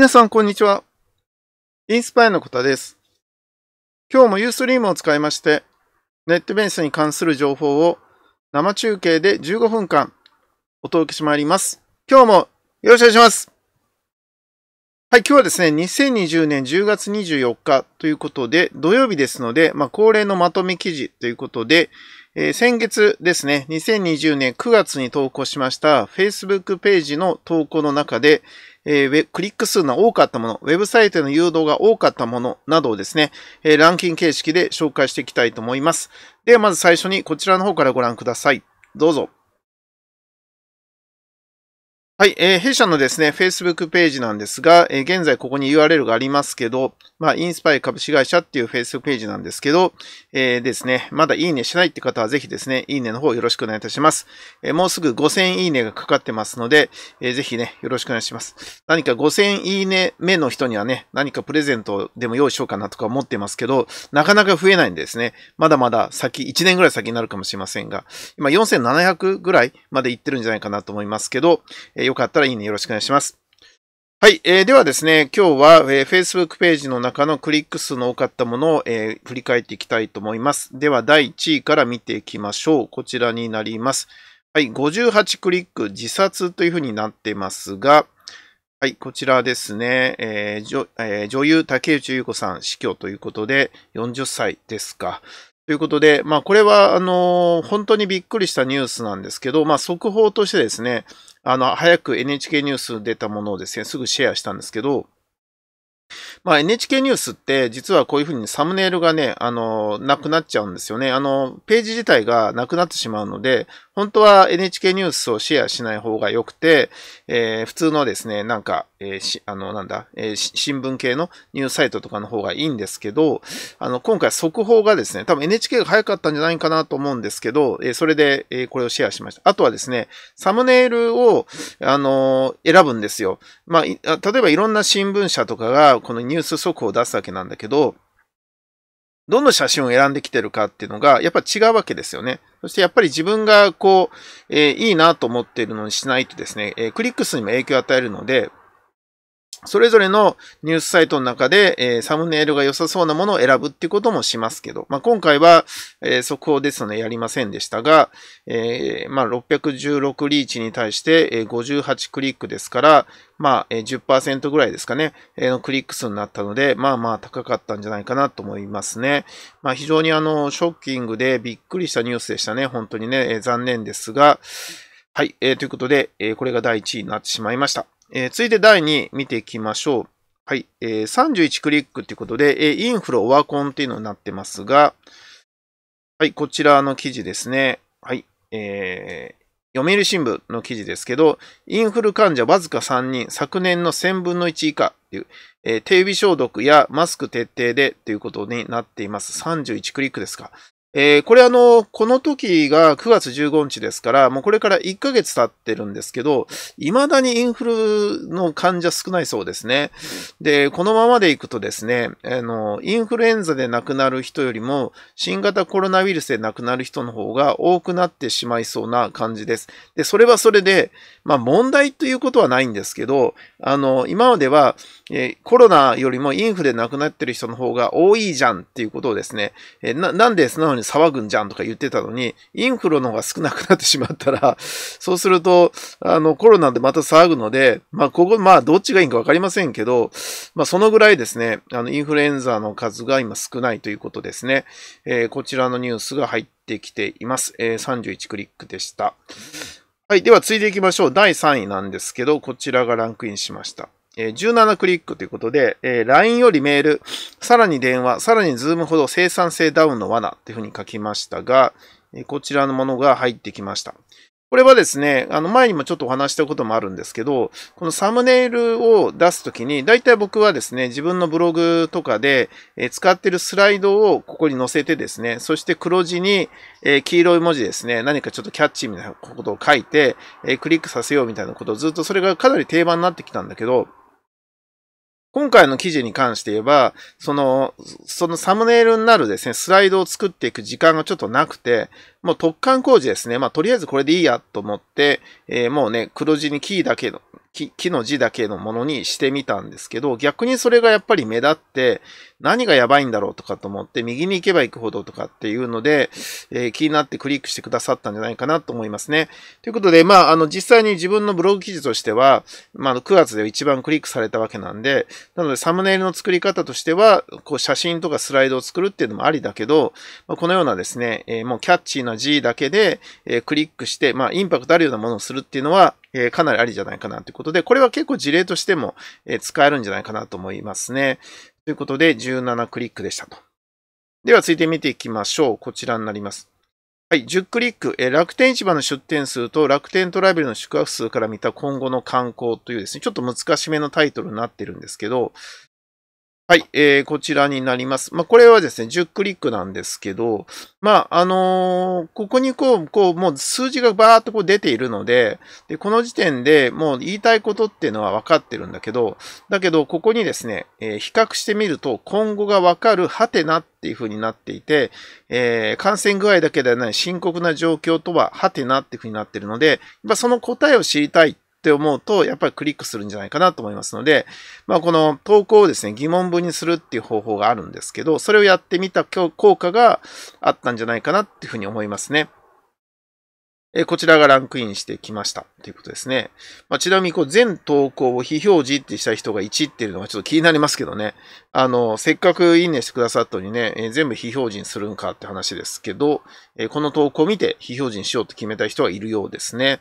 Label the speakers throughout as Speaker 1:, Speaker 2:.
Speaker 1: 皆さん、こんにちは。インスパイのこたです。今日もユーストリームを使いまして、ネットベースに関する情報を生中継で15分間お届けしてまいります。今日もよろしくお願いします。はい、今日はですね、2020年10月24日ということで、土曜日ですので、まあ、恒例のまとめ記事ということで、えー、先月ですね、2020年9月に投稿しました Facebook ページの投稿の中で、えー、クリック数の多かったもの、ウェブサイトへの誘導が多かったものなどをですね、えー、ランキング形式で紹介していきたいと思います。ではまず最初にこちらの方からご覧ください。どうぞ。はい、えー、弊社のですね、Facebook ページなんですが、えー、現在ここに URL がありますけど、まあ、インスパイ株式会社っていう Facebook ページなんですけど、えー、ですね、まだいいねしないって方はぜひですね、いいねの方よろしくお願いいたします。えー、もうすぐ5000いいねがかかってますので、えー、ぜひね、よろしくお願いします。何か5000いいね目の人にはね、何かプレゼントでも用意しようかなとか思ってますけど、なかなか増えないんですね。まだまだ先、1年ぐらい先になるかもしれませんが、今4700ぐらいまでいってるんじゃないかなと思いますけど、えよかったらいいねよろしくお願いします。はい、えー、ではですね、今日は、えー、Facebook ページの中のクリック数の多かったものを、えー、振り返っていきたいと思います。では、第1位から見ていきましょう。こちらになります。はい、58クリック自殺というふうになってますが、はい、こちらですね、えーえー、女優竹内優子さん死去ということで、40歳ですか。ということで、まあこれは、あのー、本当にびっくりしたニュースなんですけど、まあ速報としてですね、あの、早く NHK ニュース出たものをですね、すぐシェアしたんですけど、まあ、NHK ニュースって実はこういうふうにサムネイルがね、あの、なくなっちゃうんですよね。あの、ページ自体がなくなってしまうので、本当は NHK ニュースをシェアしない方が良くて、えー、普通のですね、なんか、えー、しあの、なんだ、えー、新聞系のニュースサイトとかの方がいいんですけど、あの、今回速報がですね、多分 NHK が早かったんじゃないかなと思うんですけど、えー、それで、えー、これをシェアしました。あとはですね、サムネイルを、あの選ぶんですよ。まあ、例えばいろんな新聞社とかが、このニュース速報を出すわけなんだけど、どの写真を選んできてるかっていうのが、やっぱ違うわけですよね。そしてやっぱり自分がこう、えー、いいなと思っているのにしないとですね、えー、クリック数にも影響を与えるので、それぞれのニュースサイトの中で、えー、サムネイルが良さそうなものを選ぶっていうこともしますけど、まあ、今回は、えー、速報ですのでやりませんでしたが、えー、まあ、616リーチに対して、え58クリックですから、まあ、え10%ぐらいですかね、えのクリック数になったので、まあまあ高かったんじゃないかなと思いますね。まあ、非常にあの、ショッキングでびっくりしたニュースでしたね。本当にね、え残念ですが、はい、えということで、えこれが第1位になってしまいました。えー、続いて第2位見ていきましょう。はい。えー、31クリックということで、えー、インフロオワコンっていうのになってますが、はい、こちらの記事ですね。はい。えー、読売新聞の記事ですけど、インフル患者わずか3人、昨年の1000分の1以下という、えー、手指消毒やマスク徹底でということになっています。31クリックですか。えー、これあの、この時が9月15日ですから、もうこれから1ヶ月経ってるんですけど、未だにインフルの患者少ないそうですね。で、このままでいくとですね、あの、インフルエンザで亡くなる人よりも、新型コロナウイルスで亡くなる人の方が多くなってしまいそうな感じです。で、それはそれで、まあ問題ということはないんですけど、あの、今までは、えー、コロナよりもインフルで亡くなってる人の方が多いじゃんっていうことをですね、えー、な、なんで素に騒ぐんじゃんとか言ってたのに、インフルのが少なくなってしまったら、そうすると、あの、コロナでまた騒ぐので、まあ、ここ、まあ、どっちがいいかわかりませんけど、まあ、そのぐらいですね、あの、インフルエンザの数が今少ないということですね。えー、こちらのニュースが入ってきています。えー、31クリックでした。はい。では、ついていきましょう。第3位なんですけど、こちらがランクインしました。17クリックということで、え LINE よりメール、さらに電話、さらに Zoom ほど生産性ダウンの罠っていうふうに書きましたが、えこちらのものが入ってきました。これはですね、あの前にもちょっとお話したこともあるんですけど、このサムネイルを出すときに、たい僕はですね、自分のブログとかで、え使ってるスライドをここに載せてですね、そして黒字に、え黄色い文字ですね、何かちょっとキャッチーみたいなことを書いて、えクリックさせようみたいなことをずっとそれがかなり定番になってきたんだけど、今回の記事に関して言えば、その、そのサムネイルになるですね、スライドを作っていく時間がちょっとなくて、もう突貫工事ですね。まあ、とりあえずこれでいいやと思って、えー、もうね、黒字にキーだけの、木木の字だけのものにしてみたんですけど、逆にそれがやっぱり目立って、何がやばいんだろうとかと思って、右に行けば行くほどとかっていうので、えー、気になってクリックしてくださったんじゃないかなと思いますね。ということで、まあ、あの、実際に自分のブログ記事としては、まあ、9月で一番クリックされたわけなんで、なので、サムネイルの作り方としては、こう、写真とかスライドを作るっていうのもありだけど、まあ、このようなですね、えー、もうキャッチーな字だけで、えー、クリックして、まあ、インパクトあるようなものをするっていうのは、えー、かなりありじゃないかなということで、これは結構事例としても、えー、使えるんじゃないかなと思いますね。ということで、17クリックでしたと。では、続いて見ていきましょう。こちらになります。はい、10クリック、えー、楽天市場の出店数と楽天トラベルの宿泊数から見た今後の観光というですね、ちょっと難しめのタイトルになってるんですけど、はい、えー、こちらになります。まあ、これはですね、10クリックなんですけど、まあ、あのー、ここにこう、こう、もう数字がバーっとこう出ているので、で、この時点でもう言いたいことっていうのは分かってるんだけど、だけど、ここにですね、えー、比較してみると、今後が分かるハテナっていう風になっていて、えー、感染具合だけではない深刻な状況とはハテナっていう風になってるので、やっぱその答えを知りたいって思うと、やっぱりクリックするんじゃないかなと思いますので、まあ、この投稿をですね、疑問文にするっていう方法があるんですけど、それをやってみた効果があったんじゃないかなっていうふうに思いますね。えこちらがランクインしてきましたということですね。まあ、ちなみにこう全投稿を非表示ってした人が1っていうのがちょっと気になりますけどね。あの、せっかくいいねしてくださったのにね、え全部非表示にするんかって話ですけど、えこの投稿を見て非表示にしようと決めた人がいるようですね。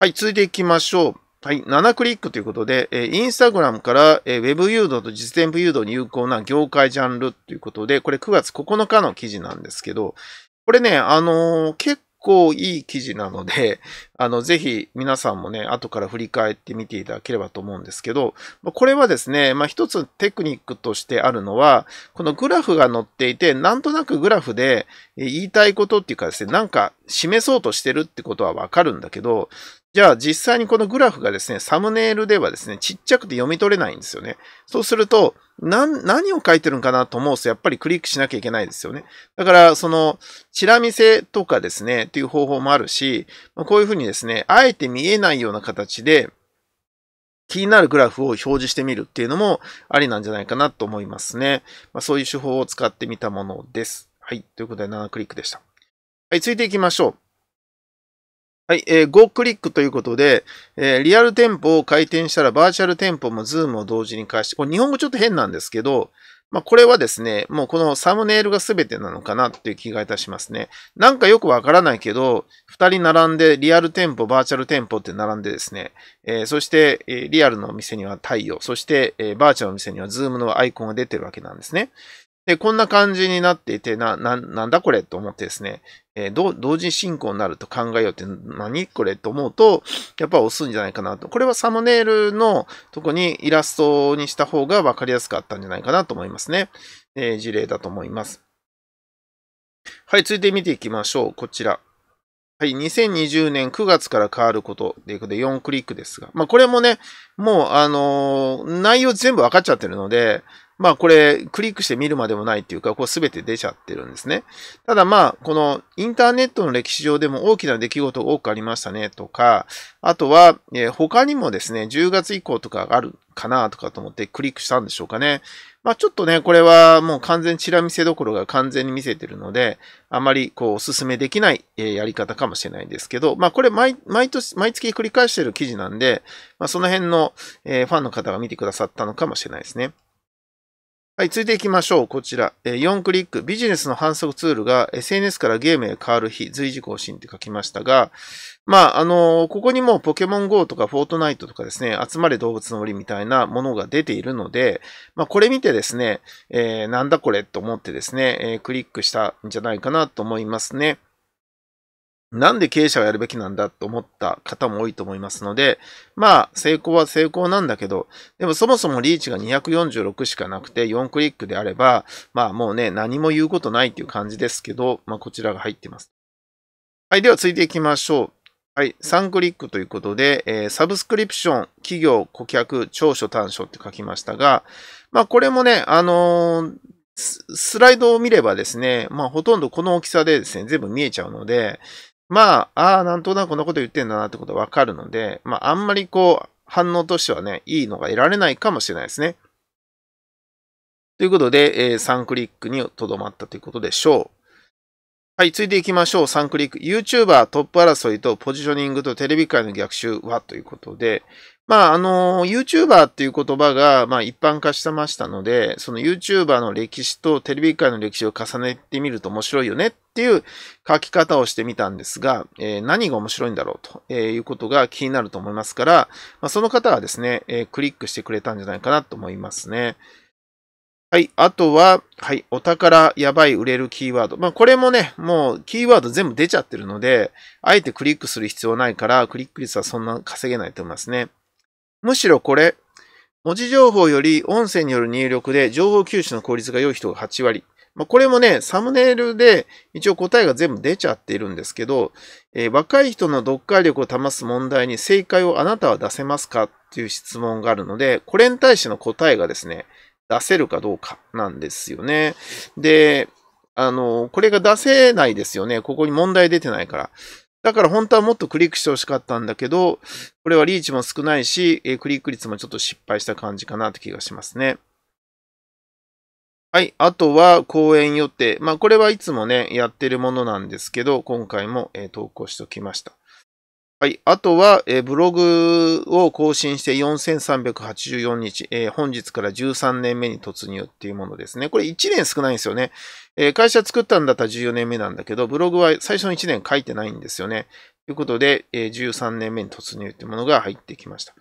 Speaker 1: はい、続いていきましょう。はい、7クリックということで、えー、インスタグラムから、えー、ウェブ誘導と実践部誘導に有効な業界ジャンルということで、これ9月9日の記事なんですけど、これね、あのー、結構いい記事なので、あの、ぜひ皆さんもね、後から振り返ってみていただければと思うんですけど、これはですね、まあ一つテクニックとしてあるのは、このグラフが載っていて、なんとなくグラフで言いたいことっていうかですね、なんか示そうとしてるってことはわかるんだけど、じゃあ実際にこのグラフがですね、サムネイルではですね、ちっちゃくて読み取れないんですよね。そうすると、何を書いてるんかなと思うと、やっぱりクリックしなきゃいけないですよね。だから、その、チラ見せとかですね、っていう方法もあるし、こういうふうにですね、あえて見えないような形で、気になるグラフを表示してみるっていうのもありなんじゃないかなと思いますね。まあ、そういう手法を使ってみたものです。はい。ということで7クリックでした。はい、続いていきましょう。はい、えー、5クリックということで、えー、リアル店舗を開店したらバーチャル店舗もズームを同時に返して、これ日本語ちょっと変なんですけど、まあ、これはですね、もうこのサムネイルが全てなのかなっていう気がいたしますね。なんかよくわからないけど、2人並んでリアル店舗、バーチャル店舗って並んでですね、えー、そして、えリアルのお店には太陽、そして、えバーチャルのお店にはズームのアイコンが出てるわけなんですね。で、こんな感じになっていて、な、ななんだこれと思ってですね、えー、同時進行になると考えようって何これと思うと、やっぱ押すんじゃないかなと。これはサムネイルのとこにイラストにした方が分かりやすかったんじゃないかなと思いますね。えー、事例だと思います。はい、続いて見ていきましょう。こちら。はい、2020年9月から変わることでいうことで4クリックですが、まあこれもね、もうあのー、内容全部分かっちゃってるので、まあこれクリックして見るまでもないっていうか、こす全て出ちゃってるんですね。ただまあ、このインターネットの歴史上でも大きな出来事が多くありましたねとか、あとは、え他にもですね、10月以降とかあるかなとかと思ってクリックしたんでしょうかね。まあちょっとね、これはもう完全チラ見せどころが完全に見せてるので、あまりこうお勧めできないやり方かもしれないんですけど、まあこれ毎毎年、毎月繰り返してる記事なんで、まあその辺のファンの方が見てくださったのかもしれないですね。はい、続いていきましょう。こちら。4クリック。ビジネスの反則ツールが SNS からゲームへ変わる日、随時更新って書きましたが、まあ、あの、ここにもポケモン GO とかフォートナイトとかですね、集まれ動物の森みたいなものが出ているので、まあ、これ見てですね、えー、なんだこれと思ってですね、えー、クリックしたんじゃないかなと思いますね。なんで経営者がやるべきなんだと思った方も多いと思いますので、まあ、成功は成功なんだけど、でもそもそもリーチが246しかなくて4クリックであれば、まあもうね、何も言うことないっていう感じですけど、まあこちらが入ってます。はい、では続いていきましょう。はい、3クリックということで、えー、サブスクリプション、企業、顧客、長所、短所って書きましたが、まあこれもね、あのースライドを見ればですね、まあほとんどこの大きさでですね、全部見えちゃうので、まあ、ああ、なんとなくこんなこと言ってんだなってことはわかるので、まあ、あんまりこう、反応としてはね、いいのが得られないかもしれないですね。ということで、えー、3クリックにとどまったということでしょう。はい、続いていきましょう。3クリック。YouTuber トップ争いとポジショニングとテレビ界の逆襲はということで、まあ、あの、YouTuber っていう言葉が、まあ、一般化してましたので、その YouTuber の歴史とテレビ界の歴史を重ねてみると面白いよねっていう書き方をしてみたんですが、えー、何が面白いんだろうと、えいうことが気になると思いますから、まあ、その方はですね、えー、クリックしてくれたんじゃないかなと思いますね。はい。あとは、はい。お宝、やばい、売れるキーワード。まあ、これもね、もう、キーワード全部出ちゃってるので、あえてクリックする必要ないから、クリック率はそんな稼げないと思いますね。むしろこれ、文字情報より音声による入力で情報吸収の効率が良い人が8割。まあ、これもね、サムネイルで一応答えが全部出ちゃっているんですけど、えー、若い人の読解力を保つ問題に正解をあなたは出せますかっていう質問があるので、これに対しての答えがですね、出せるかどうかなんですよね。で、あの、これが出せないですよね。ここに問題出てないから。だから本当はもっとクリックしてほしかったんだけど、これはリーチも少ないし、えクリック率もちょっと失敗した感じかなって気がしますね。はい。あとは、公演予定。まあ、これはいつもね、やってるものなんですけど、今回も、え投稿しておきました。はい。あとは、えー、ブログを更新して4384日、えー、本日から13年目に突入っていうものですね。これ1年少ないんですよね。えー、会社作ったんだったら14年目なんだけど、ブログは最初の1年書いてないんですよね。ということで、えー、13年目に突入っていうものが入ってきました。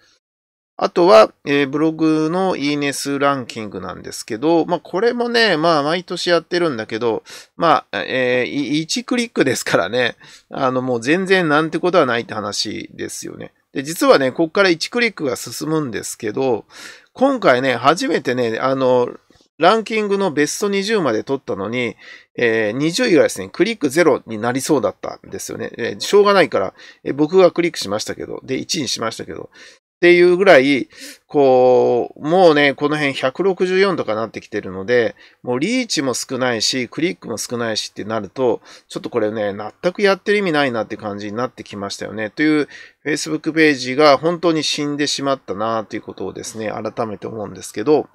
Speaker 1: あとは、えー、ブログのいいね数ランキングなんですけど、まあ、これもね、まあ、毎年やってるんだけど、まあ、えー、1クリックですからね、あの、もう全然なんてことはないって話ですよね。で、実はね、ここから1クリックが進むんですけど、今回ね、初めてね、あの、ランキングのベスト20まで取ったのに、えー、20位がですね、クリック0になりそうだったんですよね。えー、しょうがないから、えー、僕がクリックしましたけど、で、1位にしましたけど、っていうぐらい、こう、もうね、この辺164とかなってきてるので、もうリーチも少ないし、クリックも少ないしってなると、ちょっとこれね、全くやってる意味ないなって感じになってきましたよね。という Facebook ページが本当に死んでしまったなということをですね、改めて思うんですけど、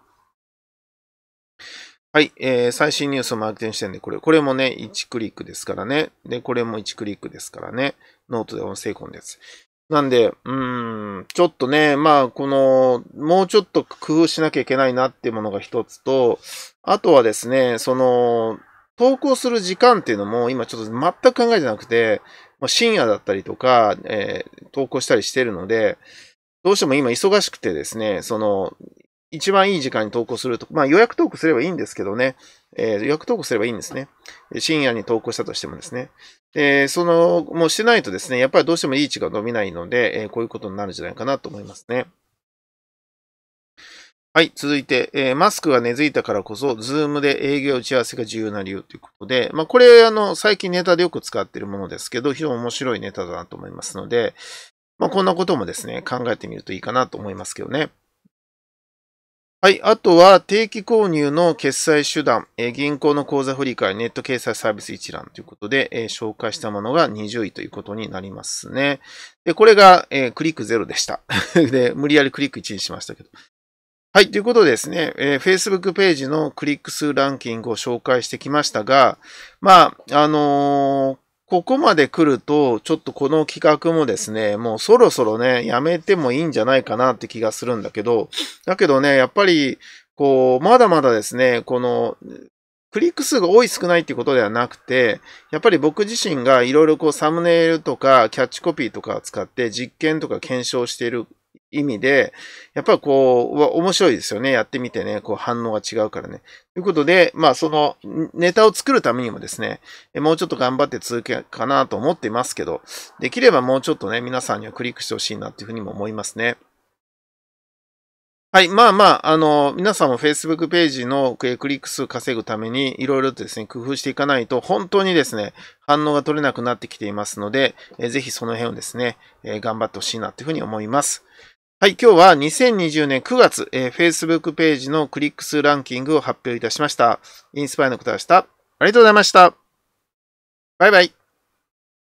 Speaker 1: はい、えー、最新ニュースをマーケティング視点で、これ、これもね、1クリックですからね。で、これも1クリックですからね。ノートで音声コンテンツ。なんで、うん、ちょっとね、まあ、この、もうちょっと工夫しなきゃいけないなっていうものが一つと、あとはですね、その、投稿する時間っていうのも今ちょっと全く考えてなくて、ま深夜だったりとか、えー、投稿したりしてるので、どうしても今忙しくてですね、その、一番いい時間に投稿すると、まあ予約投稿すればいいんですけどね、えー、予約投稿すればいいんですね。深夜に投稿したとしてもですね。えー、その、もうしてないとですね、やっぱりどうしてもいーチが伸びないので、えー、こういうことになるんじゃないかなと思いますね。はい、続いて、えー、マスクが根付いたからこそ、ズームで営業打ち合わせが重要な理由ということで、まあ、これ、あの、最近ネタでよく使っているものですけど、非常に面白いネタだなと思いますので、まあ、こんなこともですね、考えてみるといいかなと思いますけどね。はい。あとは、定期購入の決済手段、え銀行の口座振り替、え、ネット掲載サービス一覧ということで、え紹介したものが20位ということになりますね。で、これが、えクリック0でした。で、無理やりクリック1にしましたけど。はい。ということでですね、えー、Facebook ページのクリック数ランキングを紹介してきましたが、まあ、あのー、ここまで来ると、ちょっとこの企画もですね、もうそろそろね、やめてもいいんじゃないかなって気がするんだけど、だけどね、やっぱり、こう、まだまだですね、この、クリック数が多い少ないっていうことではなくて、やっぱり僕自身がいろいろこうサムネイルとかキャッチコピーとかを使って実験とか検証している意味で、やっぱりこう、面白いですよね。やってみてね、こう反応が違うからね。ということで、まあそのネタを作るためにもですね、もうちょっと頑張って続けかなと思っていますけど、できればもうちょっとね、皆さんにはクリックしてほしいなっていうふうにも思いますね。はい。まあまあ、あの、皆さんも Facebook ページのクリック数稼ぐために、いろいろとですね、工夫していかないと、本当にですね、反応が取れなくなってきていますので、えぜひその辺をですね、え頑張ってほしいなというふうに思います。はい、今日は2020年9月、えー、Facebook ページのクリック数ランキングを発表いたしました。インスパイのことでした。ありがとうございました。バイバイ。